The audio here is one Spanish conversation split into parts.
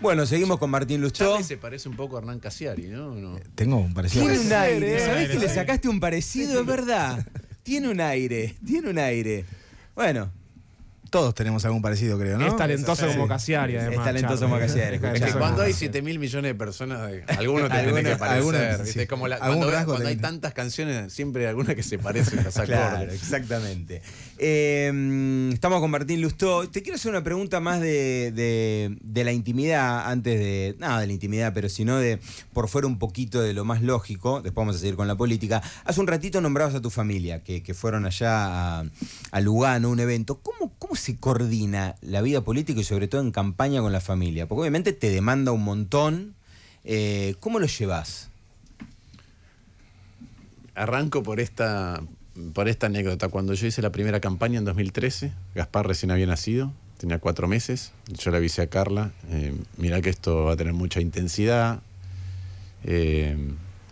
Bueno, seguimos con Martín Lustó. se parece un poco a Hernán Casiari, ¿no? Tengo un parecido. Tiene un aire. ¿Sabés que le sacaste un parecido? Es verdad. Tiene un aire. Tiene un aire. Bueno. Todos tenemos algún parecido, creo, ¿no? Es talentoso como Casiari, además. Es talentoso como Casiari. Es que cuando hay 7 mil millones de personas, alguno te tiene que parecer. ¿viste? Como cuando, hay tantas canciones, siempre hay alguna que se parece. Claro, exactamente. Em, estamos con Martín Lustó. Te quiero hacer una pregunta más de, la intimidad, antes de. Nada de la intimidad, pero sino de por fuera un poquito de lo más lógico. Después vamos a seguir con la política. Hace un ratito nombrabas a tu familia, que, fueron allá a, a, Lugano, un evento. ¿Cómo, ¿Cómo se coordina la vida política y sobre todo en campaña con la familia? Porque obviamente te demanda un montón. Eh, ¿Cómo lo llevas? Arranco por esta por esta anécdota, cuando yo hice la primera campaña en 2013, Gaspar recién había nacido, tenía cuatro meses, yo le avisé a Carla, eh, mira que esto va a tener mucha intensidad, eh,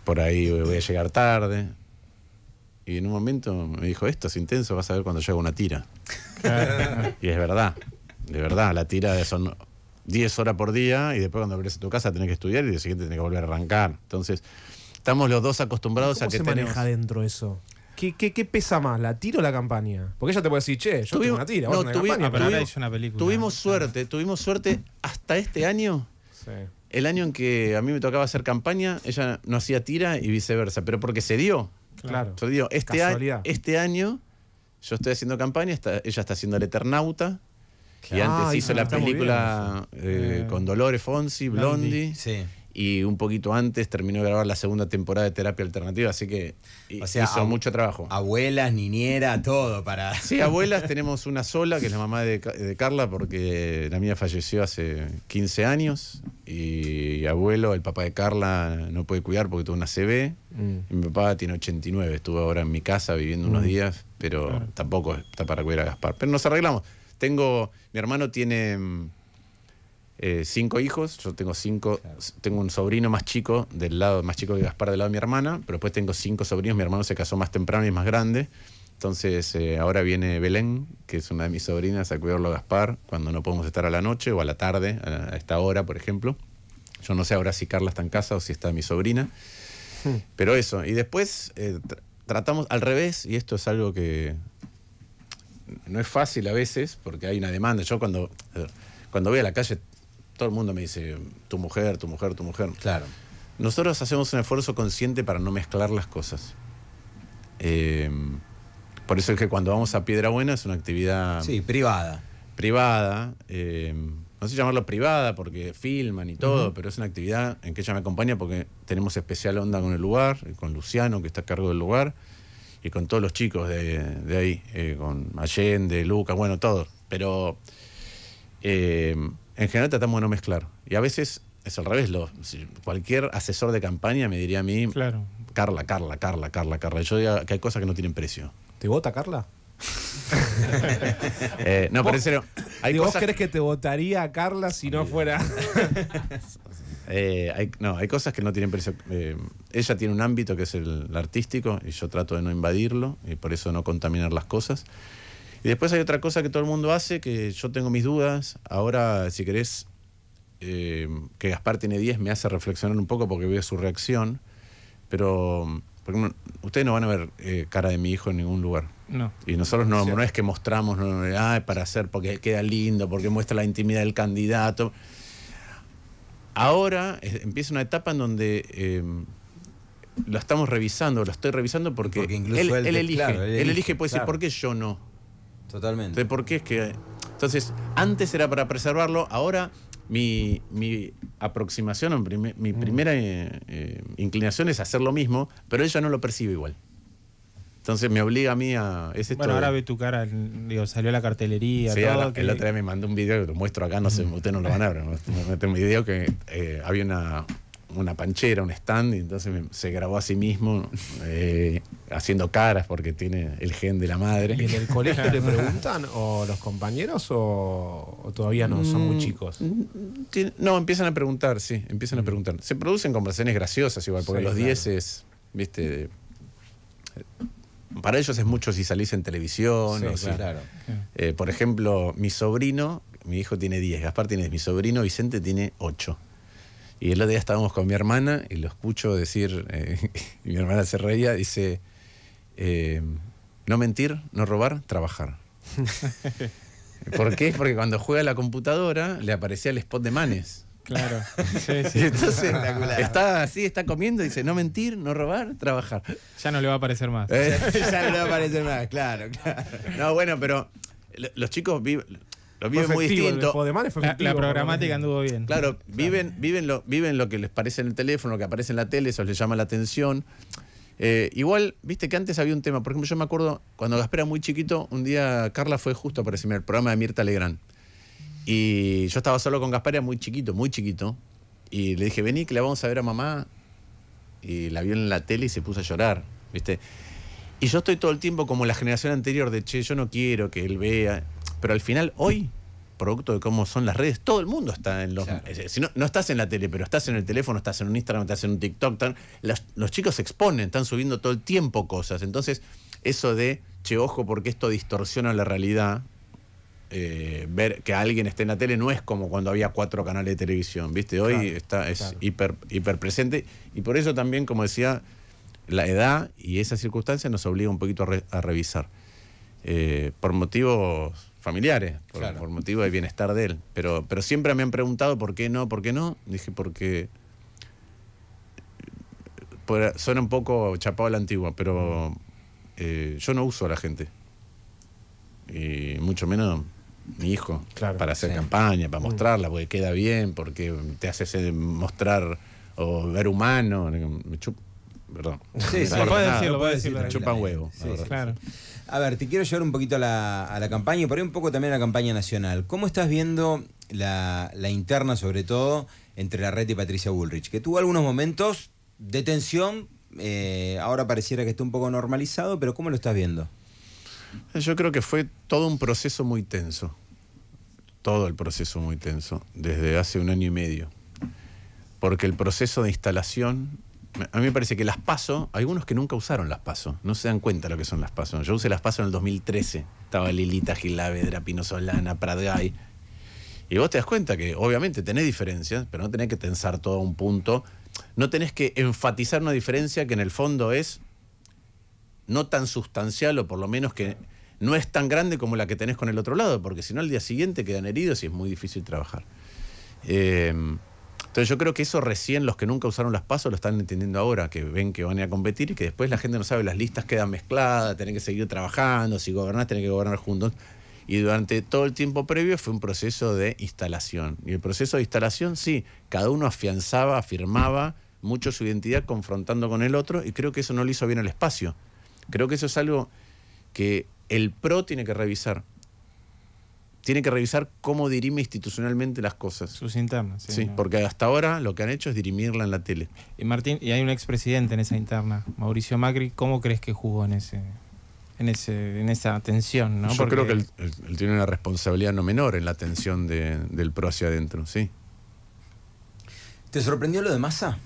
por ahí voy a llegar tarde. Y en un momento me dijo, esto es intenso, vas a ver cuando yo una tira. y es verdad, de verdad, la tira son 10 horas por día y después cuando abres a tu casa tenés que estudiar y el siguiente tenés que volver a arrancar. Entonces, estamos los dos acostumbrados a que se maneja dentro eso? ¿Qué, pesa más, la tiro o la campaña? Porque ella te puede decir, che, yo tuvimos, tengo una tira, no, tuvimos, tuvimos, suerte, tuvimos suerte hasta este año. El año en que a mí me tocaba hacer campaña, ella no hacía tira y viceversa, pero porque se dio. Claro. Se este, año este año yo estoy haciendo campaña, ella está haciendo El Eternauta. Y antes ah, hizo la película eh, eh. con Dolores Fonsi, Blondie. Sí y un poquito antes terminó de grabar la segunda temporada de Terapia Alternativa, así que hizo mucho trabajo. Abuelas, niñera, todo para... Sí, abuelas tenemos una sola, que es la mamá de, Carla, porque la mía falleció hace 15 años, y, abuelo, el papá de Carla, no puede cuidar porque tuvo una CB, mm. mi papá tiene 89, estuvo ahora en mi casa viviendo unos mm. días, pero tampoco está para cuidar a Gaspar, pero nos arreglamos. Tengo, mi hermano tiene mm, eh, cinco hijos, yo tengo cinco, tengo un sobrino más chico del lado, más chico que Gaspar del lado de mi hermana, pero después tengo cinco sobrinos, mi hermano se casó más temprano y es más grande. Entonces eh, ahora viene Belén, que es una de mis sobrinas, a cuidarlo a Gaspar cuando no podemos estar a la noche o a la tarde, a, esta hora, por ejemplo. Yo no sé ahora si Carla está en casa o si está mi sobrina. Hmm. Pero eso, y después eh, tratamos al revés, y esto es algo que no es fácil a veces, porque hay una demanda. Yo cuando, cuando voy a la calle todo el mundo me dice, tu mujer, tu mujer, tu mujer. Claro. Nosotros hacemos un esfuerzo consciente para no mezclar las cosas. Eh, por eso es que cuando vamos a Piedra Buena es una actividad... Sí, privada. Privada. Eh, no sé llamarlo privada porque filman y todo, pero es una actividad en que ella me acompaña porque tenemos especial onda con el lugar, con Luciano que está a cargo del lugar y con todos los chicos de, ahí, eh, con Allende, Lucas, bueno, todos. Pero en general tratamos de no mezclar. Y a veces es al revés. Lo, cualquier asesor de campaña me diría a mí, claro. Carla, Carla, Carla, Carla, Carla. Yo diría que hay cosas que no tienen precio. ¿Te vota Carla? Eh, no, pero en serio. Hay ¿Vos cosas... crees que te votaría a Carla si no fuera.? Eh, no, hay cosas que no tienen precio. Eh, ella tiene un ámbito que es el, artístico y yo trato de no invadirlo y por eso no contaminar las cosas. Y después hay otra cosa que todo el mundo hace, que yo tengo mis dudas. Ahora, si querés, eh, que Gaspar tiene 10 me hace reflexionar un poco porque veo su reacción. Pero porque ustedes no van a ver eh, cara de mi hijo en ningún lugar. No. Y nosotros no, es que mostramos, no, ah, para hacer, porque queda lindo, porque muestra la intimidad del candidato. Ahora empieza una etapa en donde eh, lo estamos revisando, lo estoy revisando porque, él, él, elige, él, elige. puede decir, ¿por qué yo no? Totalmente. Entonces, ¿por es que.? Entonces, antes era para preservarlo, ahora mi, aproximación, mi, mm. primera eh, eh, inclinación es hacer lo mismo, pero ella no lo percibe igual. Entonces me obliga a mí a. bueno, ahora ve tu cara, digo, salió la cartelería. el otro día me mandó un video que te muestro acá, no sé, mm. ustedes no lo van a ver. Me mandó un video que eh, había una, una panchera, un stand, y entonces se grabó a sí mismo eh, haciendo caras porque tiene el gen de la madre. ¿Y en el colegio le preguntan o los compañeros o, todavía no, son muy mm, chicos? Mm, no, empiezan a preguntar, sí, empiezan a mm. preguntar. Se producen conversaciones graciosas igual, porque los 10 es, viste, para ellos es mucho si salís en televisión. Eh, por ejemplo, mi sobrino, mi hijo tiene 10, Gaspar tiene 10, mi sobrino Vicente tiene 8. Y el otro día estábamos con mi hermana y lo escucho decir, eh, mi hermana se reía, dice, eh, no mentir, no robar, trabajar. ¿Por qué? Porque cuando juega la computadora le aparecía el spot de manes. Claro. Entonces, está así, está comiendo, dice, no mentir, no robar, trabajar. Ya no le va a aparecer más. Eh. ya no le va a aparecer más, claro, claro. No, bueno, pero los chicos viven, lo viven muy distinto. la, programática anduvo bien. Claro, Viven, lo, viven lo que les parece en el teléfono, lo que aparece en la tele, eso les llama la atención. Eh, igual, viste que antes había un tema, por ejemplo, yo me acuerdo cuando Gaspera muy chiquito, un día Carla fue justo para decirme el programa de Mirta Legrand. Y yo estaba solo con Gaspera muy chiquito, muy chiquito. Y le dije, vení, que la vamos a ver a mamá. Y la vio en la tele y se puso a llorar, viste. Y yo estoy todo el tiempo como la generación anterior de, che, yo no quiero que él vea. Pero al final, hoy, producto de cómo son las redes, todo el mundo está en los. Eh, si no, no, estás en la tele, pero estás en el teléfono, estás en un Instagram, estás en un TikTok. Están, los chicos se exponen, están subiendo todo el tiempo cosas. Entonces, eso de, che, ojo, porque esto distorsiona la realidad. Eh, ver que alguien esté en la tele no es como cuando había cuatro canales de televisión, ¿viste? Hoy está, es hiper, hiper presente y por eso también, como decía, la edad y esa circunstancia nos obliga un poquito a, revisar. Eh, por motivos familiares, por, motivo de bienestar de él. Pero, pero siempre me han preguntado por qué no, por qué no. Dije, porque suena un poco chapado a la antigua, pero eh, yo no uso a la gente. Y mucho menos mi hijo, para hacer campaña, para mm. mostrarla, porque queda bien, porque te hace mostrar o ver humano. Me Perdón. Lo puedes decir, huevo. claro. A ver, te quiero llevar un poquito a la, campaña y por ahí un poco también a la campaña nacional. ¿Cómo estás viendo la, interna, sobre todo, entre la red y Patricia Bullrich? Que tuvo algunos momentos de tensión, eh, ahora pareciera que está un poco normalizado, pero ¿cómo lo estás viendo? Eh, yo creo que fue todo un proceso muy tenso. Todo el proceso muy tenso, desde hace un año y medio. Porque el proceso de instalación a mí me parece que las paso, algunos que nunca usaron las paso, no se dan cuenta lo que son las paso. Yo usé las paso en el 2013, estaba Lilita Gilavedra, Pino Solana, Pradgay. Y vos te das cuenta que obviamente tenés diferencias, pero no tenés que tensar todo a un punto. No tenés que enfatizar una diferencia que en el fondo es no tan sustancial o por lo menos que no es tan grande como la que tenés con el otro lado, porque si no al día siguiente quedan heridos y es muy difícil trabajar. Eh, entonces yo creo que eso recién los que nunca usaron las pasos lo están entendiendo ahora, que ven que van a, competir y que después la gente no sabe, las listas quedan mezcladas, tienen que seguir trabajando, si gobernás tienen que gobernar juntos. Y durante todo el tiempo previo fue un proceso de instalación. Y el proceso de instalación, sí, cada uno afianzaba, afirmaba mucho su identidad confrontando con el otro y creo que eso no le hizo bien al espacio. Creo que eso es algo que el PRO tiene que revisar tiene que revisar cómo dirime institucionalmente las cosas. Sus internas, sí. porque hasta ahora lo que han hecho es dirimirla en la tele. Y Martín, y hay un expresidente en esa interna, Mauricio Macri, ¿cómo crees que jugó en ese en, ese, en esa tensión, Yo creo que él, tiene una responsabilidad no menor en la tensión del pro hacia adentro, sí. ¿Te sorprendió lo de Massa?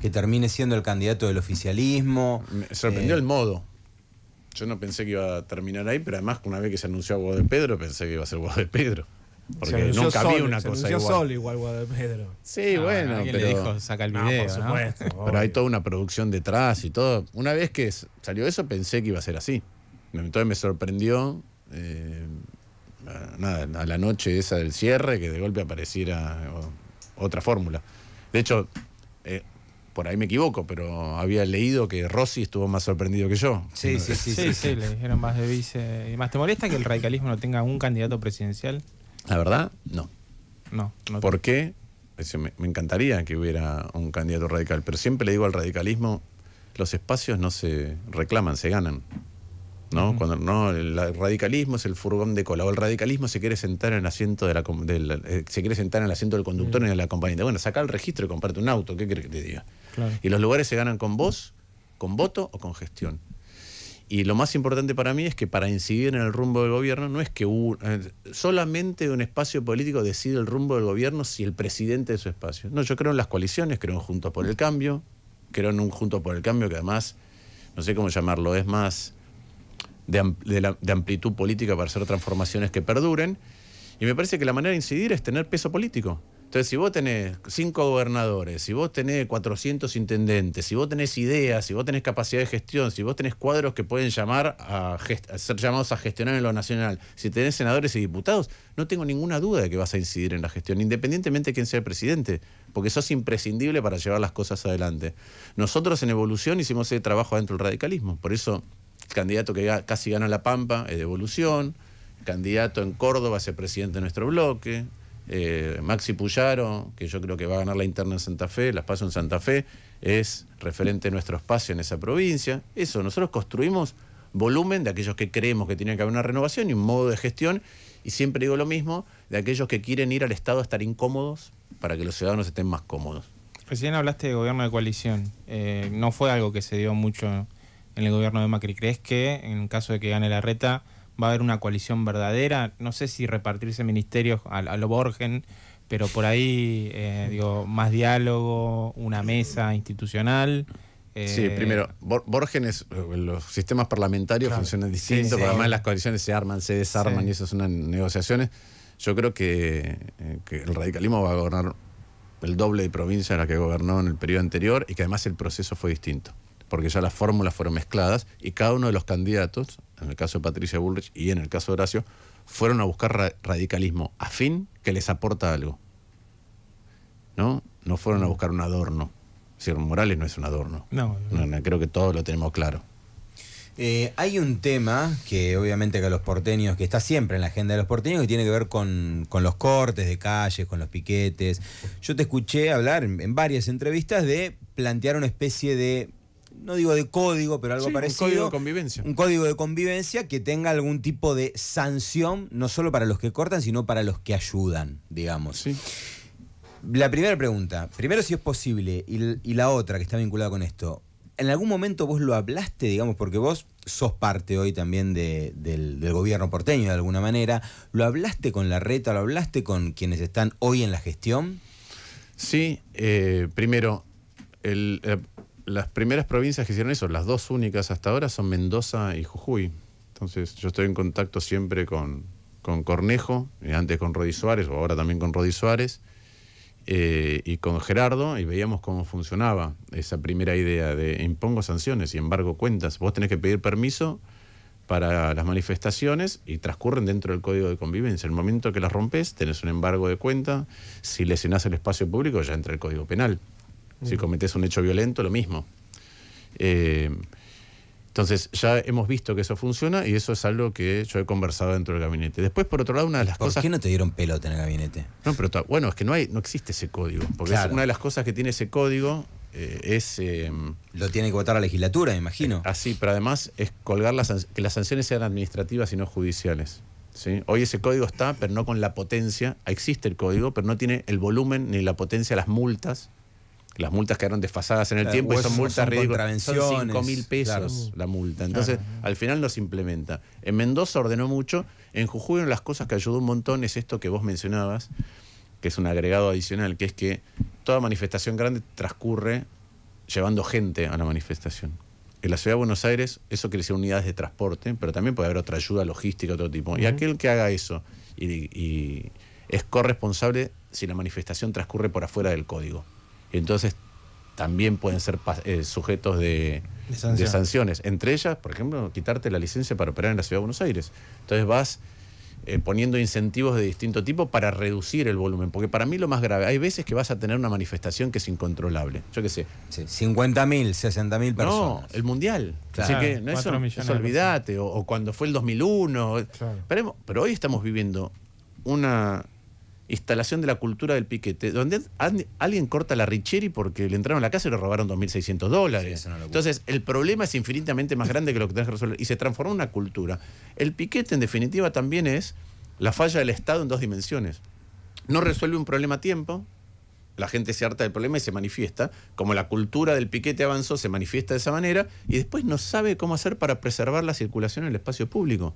Que termine siendo el candidato del oficialismo. Me sorprendió eh, el modo. Yo no pensé que iba a terminar ahí, pero además una vez que se anunció a de Pedro, pensé que iba a ser Guado de Pedro. Porque nunca vi una cosa igual. solo igual Pedro. Sí, ah, bueno, pero... Le dijo, saca el video, Pero hay toda una producción detrás y todo. Una vez que salió eso, pensé que iba a ser así. Entonces me sorprendió... Eh, nada, a la noche esa del cierre, que de golpe apareciera otra fórmula. De hecho, eh, por ahí me equivoco, pero había leído que Rossi estuvo más sorprendido que yo. Sí, sí, sí, sí, le dijeron más de vice. ¿Y más te molesta que el radicalismo no tenga un candidato presidencial? La verdad, no. No. ¿Por qué? me, encantaría que hubiera un candidato radical, pero siempre le digo al radicalismo, los espacios no se reclaman, se ganan. ¿no? Cuando no, el radicalismo es el furgón de cola, o el radicalismo se quiere sentar en el asiento de la, del, eh, se quiere sentar en el asiento del conductor y en la compañía. Bueno, saca el registro y comparte un auto, ¿qué crees que te diga? Y los lugares se ganan con voz, con voto o con gestión. Y lo más importante para mí es que para incidir en el rumbo del gobierno no es que eh, solamente un espacio político decide el rumbo del gobierno si el presidente de su espacio. No, yo creo en las coaliciones, creo en Juntos por el Cambio, creo en un Juntos por el Cambio que además, no sé cómo llamarlo, es más de, amplitud política para hacer transformaciones que perduren. Y me parece que la manera de incidir es tener peso político. Entonces, si vos tenés cinco gobernadores, si vos tenés 400 intendentes, si vos tenés ideas, si vos tenés capacidad de gestión, si vos tenés cuadros que pueden llamar a, ser llamados a gestionar en lo nacional, si tenés senadores y diputados, no tengo ninguna duda de que vas a incidir en la gestión, independientemente de quién sea el presidente, porque eso es imprescindible para llevar las cosas adelante. Nosotros en Evolución hicimos ese trabajo dentro del radicalismo, por eso el candidato que casi gana La Pampa es de Evolución. candidato en Córdoba es ser presidente de nuestro bloque. Eh, Maxi Puyaro, que yo creo que va a ganar la interna en Santa Fe, la espacio en Santa Fe, es referente de nuestro espacio en esa provincia. Eso, nosotros construimos volumen de aquellos que creemos que tiene que haber una renovación y un modo de gestión. Y siempre digo lo mismo de aquellos que quieren ir al Estado a estar incómodos para que los ciudadanos estén más cómodos. Recién hablaste de gobierno de coalición. Eh, no fue algo que se dio mucho en el gobierno de Macri. ¿Crees que en caso de que gane la reta va a haber una coalición verdadera? No sé si repartirse ministerios a, lo Borgen, pero por ahí, eh, digo, más diálogo, una mesa institucional. Eh, sí, primero, Borgen es, eh, los sistemas parlamentarios funcionan distintos, sí, además las coaliciones se arman, se desarman y eso son negociaciones. Yo creo que, el radicalismo va a gobernar el doble de provincia ...de la que gobernó en el periodo anterior y que además el proceso fue distinto porque ya las fórmulas fueron mezcladas y cada uno de los candidatos, en el caso de Patricia Bullrich y en el caso de Horacio, fueron a buscar radicalismo A fin que les aporta algo. ¿No? No fueron a mm. buscar un adorno. Morales no es un adorno. No, creo que todos lo tenemos claro. Eh, hay un tema que obviamente que los porteños, que está siempre en la agenda de los porteños, que tiene que ver con, los cortes de calles, con los piquetes. Yo te escuché hablar en varias entrevistas de plantear una especie de no digo de código, pero algo parecido. Un código de convivencia. Un código de convivencia que tenga algún tipo de sanción, no solo para los que cortan, sino para los que ayudan, digamos. Sí. La primera pregunta, primero si es posible, y, la otra que está vinculada con esto, ¿en algún momento vos lo hablaste, digamos, porque vos sos parte hoy también del, gobierno porteño de alguna manera, ¿lo hablaste con la reta, lo hablaste con quienes están hoy en la gestión? Sí, eh, primero, el, eh, las primeras provincias que hicieron eso, las dos únicas hasta ahora, son Mendoza y Jujuy. Entonces yo estoy en contacto siempre con, Cornejo, antes con Rodi Suárez, o ahora también con Rodi Suárez, eh, y con Gerardo, y veíamos cómo funcionaba esa primera idea de impongo sanciones y embargo cuentas. Vos tenés que pedir permiso para las manifestaciones y transcurren dentro del código de convivencia. El momento que las rompes, tenés un embargo de cuenta. Si lesionás el espacio público, ya entra el código penal. Si mm. cometes un hecho violento, lo mismo. Eh, entonces, ya hemos visto que eso funciona y eso es algo que yo he conversado dentro del gabinete. Después, por otro lado, una de las cosas. ¿Por qué no te dieron pelota en el gabinete? No, pero bueno, es que no, hay, no existe ese código. Porque una de las cosas que tiene ese código eh, es. Em, lo tiene que votar la legislatura, me imagino. Eh, así, pero además es colgar las, que las sanciones sean administrativas y no judiciales. Hoy ese código está, pero no con la potencia. Existe el código, pero no tiene el volumen ni la potencia, las multas las multas quedaron desfasadas en el tiempo y son multas ridículas. Son 5 mil pesos la multa. Entonces, al final no se implementa. En Mendoza ordenó mucho. En Jujuy, una de las cosas que ayudó un montón es esto que vos mencionabas, que es un agregado adicional, que es que toda manifestación grande transcurre llevando gente a la manifestación. En la ciudad de Buenos Aires, eso quiere decir unidades de transporte, pero también puede haber otra ayuda logística, otro tipo. Y aquel que haga eso y es corresponsable si la manifestación transcurre por afuera del código entonces también pueden ser eh, sujetos de, sanciones. Entre ellas, por ejemplo, quitarte la licencia para operar en la Ciudad de Buenos Aires. Entonces vas eh, poniendo incentivos de distinto tipo para reducir el volumen. Porque para mí lo más grave, hay veces que vas a tener una manifestación que es incontrolable. Yo qué sé. mil, 50.000, 60.000 personas. No, el mundial. Así que no es eso olvídate. O, cuando fue el 2001. pero hoy estamos viviendo una instalación de la cultura del piquete, donde alguien corta la Richeri porque le entraron a la casa y le robaron 2.600 dólares. Entonces, el problema es infinitamente más grande que lo que tenés que resolver y se transforma en una cultura. El piquete, en definitiva, también es la falla del Estado en dos dimensiones. No resuelve un problema a tiempo, la gente se harta del problema y se manifiesta, como la cultura del piquete avanzó, se manifiesta de esa manera, y después no sabe cómo hacer para preservar la circulación en el espacio público.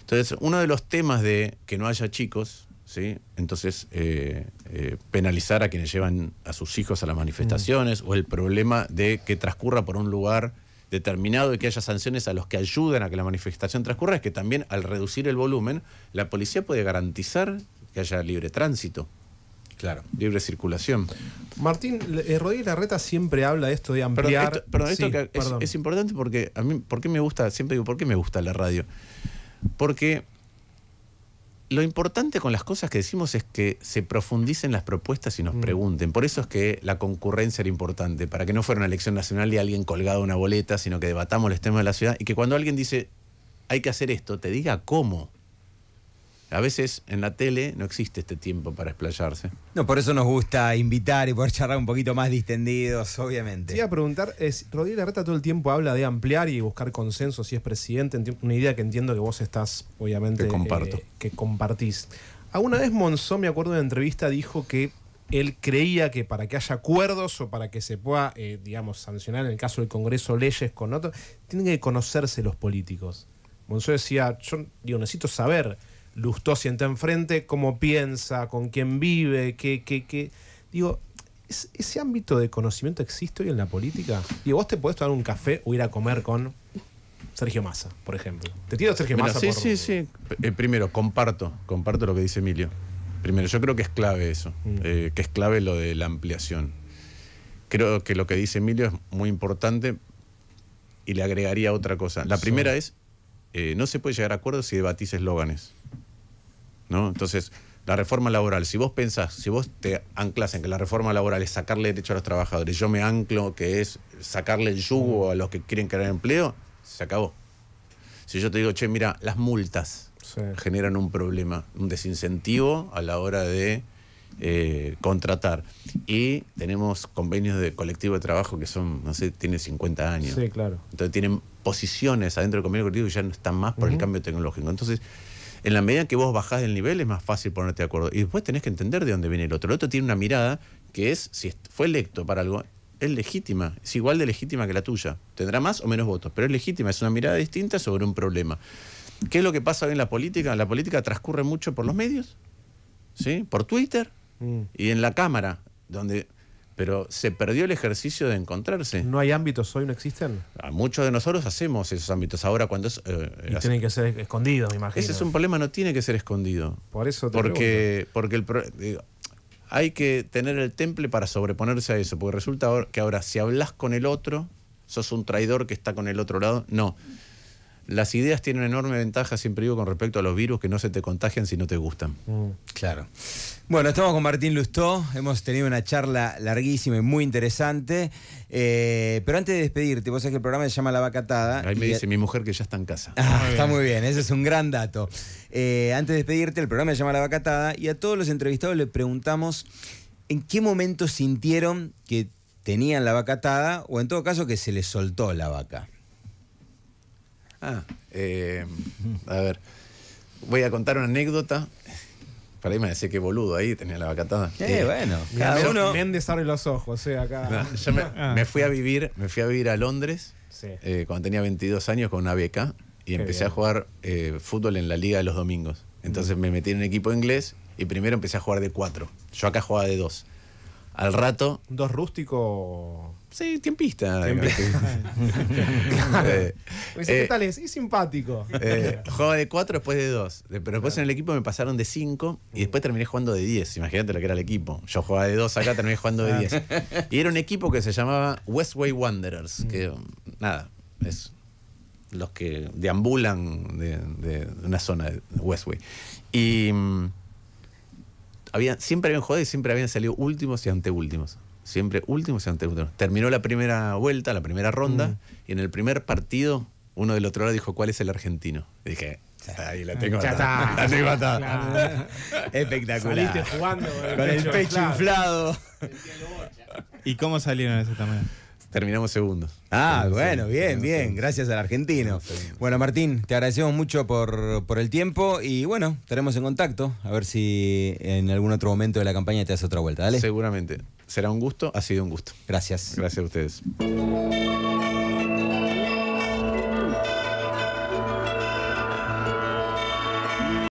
Entonces, uno de los temas de que no haya chicos, ¿sí? Entonces, eh, eh, penalizar a quienes llevan a sus hijos a las manifestaciones mm. o el problema de que transcurra por un lugar determinado y que haya sanciones a los que ayuden a que la manifestación transcurra, es que también al reducir el volumen, la policía puede garantizar que haya libre tránsito. Claro. Libre circulación. Martín, eh, Rodríguez Larreta siempre habla de esto de ampliar. Perdón, esto, es, es, importante porque a mí, ¿por qué me gusta? Siempre digo, ¿por qué me gusta la radio? Porque lo importante con las cosas que decimos es que se profundicen las propuestas y nos mm. pregunten. Por eso es que la concurrencia era importante, para que no fuera una elección nacional y alguien colgado una boleta, sino que debatamos los temas de la ciudad y que cuando alguien dice hay que hacer esto, te diga cómo. A veces en la tele no existe este tiempo para explayarse. No, por eso nos gusta invitar y poder charlar un poquito más distendidos, obviamente. Te iba a preguntar, es, Rodríguez Larreta todo el tiempo habla de ampliar y buscar consenso si es presidente, una idea que entiendo que vos estás, obviamente, que, comparto. Eh, que compartís. Alguna vez Monzón, me acuerdo de una entrevista, dijo que él creía que para que haya acuerdos o para que se pueda, eh, digamos, sancionar en el caso del Congreso leyes con otros, tienen que conocerse los políticos. Monzón decía, yo necesito saber Lustó sienta enfrente, cómo piensa, con quién vive, qué, qué, qué. Digo, ¿ese ámbito de conocimiento existe hoy en la política? Y vos te podés tomar un café o ir a comer con Sergio Massa, por ejemplo. Te tiro Sergio Massa. Sí, sí, sí. Eh, primero, comparto, comparto lo que dice Emilio. Primero, yo creo que es clave eso, mm. eh, que es clave lo de la ampliación. Creo que lo que dice Emilio es muy importante y le agregaría otra cosa. La primera es, eh, no se puede llegar a acuerdos si debatís eslóganes. ¿no? Entonces, la reforma laboral, si vos pensás, si vos te anclas en que la reforma laboral es sacarle derecho a los trabajadores, yo me anclo que es sacarle el yugo a los que quieren crear empleo, se acabó. Si yo te digo, che, mira, las multas generan un problema, un desincentivo a la hora de eh, contratar. Y tenemos convenios de colectivo de trabajo que son, no sé, tienen 50 años. Sí, claro. Entonces tienen posiciones adentro del convenio colectivo que ya no están más por el cambio tecnológico. Entonces, en la medida en que vos bajás del nivel es más fácil ponerte de acuerdo. Y después tenés que entender de dónde viene el otro. El otro tiene una mirada que es, si fue electo para algo, es legítima, es igual de legítima que la tuya. Tendrá más o menos votos, pero es legítima, es una mirada distinta sobre un problema. ¿Qué es lo que pasa hoy en la política? La política transcurre mucho por los medios, ¿sí? Por Twitter mm. y en la Cámara, donde pero se perdió el ejercicio de encontrarse. ¿No hay ámbitos hoy, no existen? muchos de nosotros hacemos esos ámbitos. Ahora, cuando eh, y tienen que ser escondidos, me imagino. Ese es un problema, no tiene que ser escondido. Por eso te Porque, porque el hay que tener el temple para sobreponerse a eso, porque resulta que ahora, si hablas con el otro, sos un traidor que está con el otro lado. No. Las ideas tienen una enorme ventaja, siempre digo, con respecto a los virus que no se te contagian si no te gustan. Mm. claro. Bueno, estamos con Martín Lustó, hemos tenido una charla larguísima y muy interesante. Eh, pero antes de despedirte, vos sabés que el programa se llama La Vacatada. Ahí me dice mi mujer que ya está en casa. Ah, está muy bien, ese es un gran dato. Eh, antes de despedirte, el programa se llama La Vacatada y a todos los entrevistados le preguntamos en qué momento sintieron que tenían la vacatada, o en todo caso que se les soltó la vaca. Ah, eh, a ver. Voy a contar una anécdota. Para ahí me decía que boludo, ahí tenía la vacatada. Eh, bueno, cada uno. Méndez los ojos, acá. yo ah. me, fui a vivir, me fui a vivir a Londres eh, cuando tenía 22 años con una beca y empecé a jugar eh, fútbol en la liga de los domingos. Entonces mm. me metí en un equipo inglés y primero empecé a jugar de cuatro. Yo acá jugaba de dos al rato. dos rústico. Sí, tiempista. Eh, pues eh, ¿qué tal es? Y simpático. Eh, de cuatro después de dos, Pero después en el equipo me pasaron de cinco y después terminé jugando de 10. Imagínate lo que era el equipo. Yo jugaba de dos acá, terminé jugando de 10. Ah. Y era un equipo que se llamaba Westway Wanderers. Mm. Que nada, es los que deambulan de, de una zona de Westway. Y. Mm, siempre habían jugado y siempre habían salido últimos y anteúltimos. Siempre últimos y anteúltimos. Terminó la primera vuelta, la primera ronda, mm. y en el primer partido, uno del otro lado dijo, ¿cuál es el argentino? dije, Ahí la tengo ya está. La tengo atada. Espectacular. jugando con el, inflado. ¿Y cómo salieron ese también? Terminamos segundos. Ah, bueno, bien, bien. Gracias al argentino. Bueno, Martín, te agradecemos mucho por, el tiempo y bueno, estaremos en contacto. A ver si en algún otro momento de la campaña te das otra vuelta, ¿dale? Seguramente. Será un gusto, ha sido un gusto. Gracias. Gracias a ustedes.